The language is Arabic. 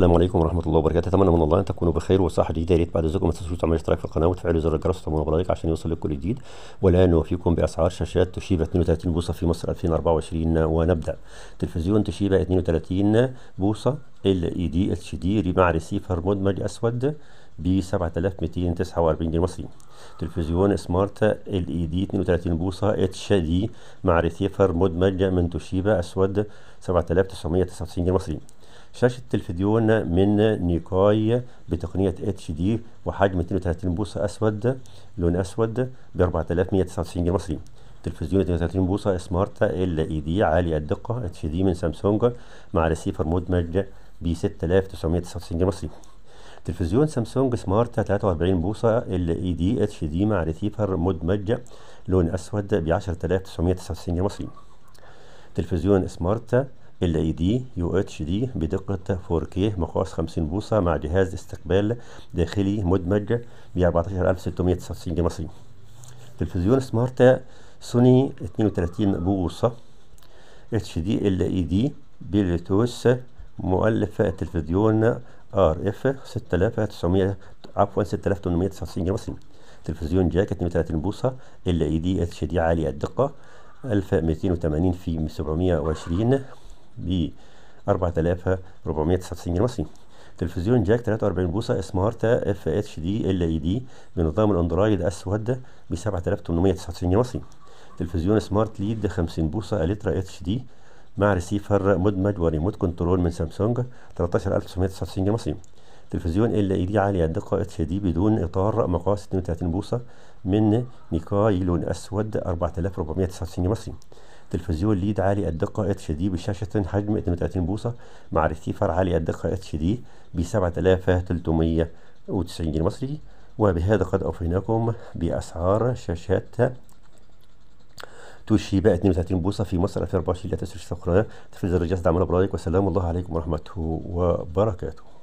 السلام عليكم ورحمه الله وبركاته اتمنى من الله ان تكونوا بخير وصحه جديده يا ريت بعد اذنكم ما تنسوش تعملوا اشتراك في القناه وتفعلوا زر الجرس وتعملوا بلايك عشان يوصل لكل جديد والآن نوفيكم باسعار شاشات توشيبا 32 بوصه في مصر 2024 ونبدا تلفزيون توشيبا 32 بوصه ال اي دي اتش دي مع ريسيفر مدمج اسود ب 7249 جنيه مصري تلفزيون سمارت ال اي دي 32 بوصه اتش دي مع ريسيفر مدمج من توشيبا اسود 7999 جنيه مصري شاشة تلفزيون من نيكاي بتقنية اتش دي وحجم 32 بوصة أسود لون أسود ب 4199 جنيه مصري تلفزيون 32 بوصة سمارت ال اي دي عالي الدقة اتش دي من سامسونج مع ريسيفر مدمج ب 6999 جنيه مصري تلفزيون سامسونج سمارت 43 بوصة ال اي دي اتش دي مع ريسيفر مدمج لون أسود ب 10999 جنيه مصري تلفزيون سمارت ال اي دي يو اتش دي بدقه 4K مقاس 50 بوصه مع جهاز استقبال داخلي مدمج ب 14699 جنيه مصري تلفزيون سمارت سوني 32 بوصه اتش دي ال اي دي بلوتوس مؤلف التلفزيون ار اف 6900 عفوا 6899 جنيه مصري تلفزيون جاك 32 بوصه ال اي دي اتش دي عالي الدقه 1280 في 720 ب 4499 جنيه مصري تلفزيون جاك 43 بوصه سمارت اف اتش دي ال اي دي بنظام الاندرويد اسود ب 7899 جنيه مصري تلفزيون سمارت ليد 50 بوصه الترا اتش دي مع ريسيفر مدمج وريموت كنترول من سامسونج 13999 جنيه مصري تلفزيون ال اي دي عالي الدقه اتش دي بدون اطار مقاس 32 بوصه من نيكاي لون اسود 4499 جنيه مصري تلفزيون ليد عالي الدقة اتش دي بشاشة حجم 32 بوصة مع ريسيفر عالي الدقة اتش دي ب 7390 جنيه مصري وبهذا قد أوفيناكم بأسعار شاشات توشيبا 32 بوصة في مصر 2024 لا تنسوا تشتركوا في القناة تفعيل زر الجرس دعمنا برايك والسلام الله عليكم ورحمته وبركاته